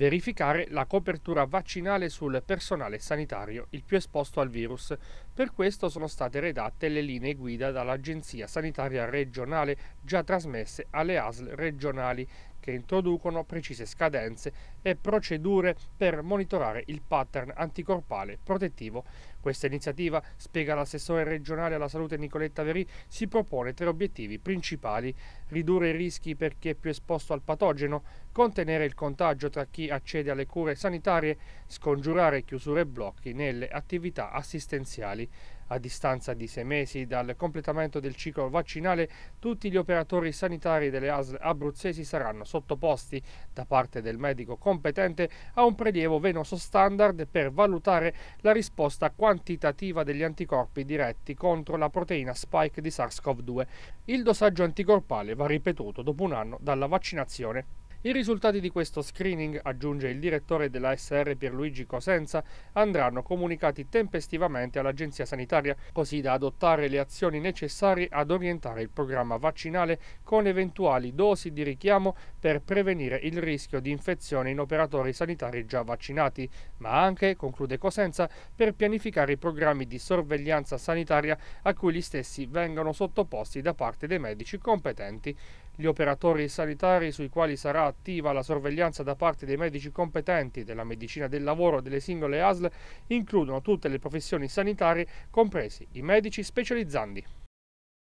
verificare la copertura vaccinale sul personale sanitario, il più esposto al virus. Per questo sono state redatte le linee guida dall'Agenzia Sanitaria Regionale già trasmesse alle ASL regionali che introducono precise scadenze e procedure per monitorare il pattern anticorpale protettivo. Questa iniziativa, spiega l'assessore regionale alla salute Nicoletta Verì, si propone tre obiettivi principali. Ridurre i rischi per chi è più esposto al patogeno, contenere il contagio tra chi accede alle cure sanitarie, scongiurare chiusure e blocchi nelle attività assistenziali. A distanza di sei mesi dal completamento del ciclo vaccinale, tutti gli operatori sanitari delle ASL abruzzesi saranno sottoposti sottoposti da parte del medico competente a un prelievo venoso standard per valutare la risposta quantitativa degli anticorpi diretti contro la proteina spike di SARS-CoV-2. Il dosaggio anticorpale va ripetuto dopo un anno dalla vaccinazione. I risultati di questo screening, aggiunge il direttore della SR Pierluigi Cosenza, andranno comunicati tempestivamente all'Agenzia Sanitaria, così da adottare le azioni necessarie ad orientare il programma vaccinale con eventuali dosi di richiamo per prevenire il rischio di infezione in operatori sanitari già vaccinati, ma anche, conclude Cosenza, per pianificare i programmi di sorveglianza sanitaria a cui gli stessi vengono sottoposti da parte dei medici competenti. Gli operatori sanitari sui quali sarà attiva la sorveglianza da parte dei medici competenti della medicina del lavoro delle singole ASL includono tutte le professioni sanitarie, compresi i medici specializzandi.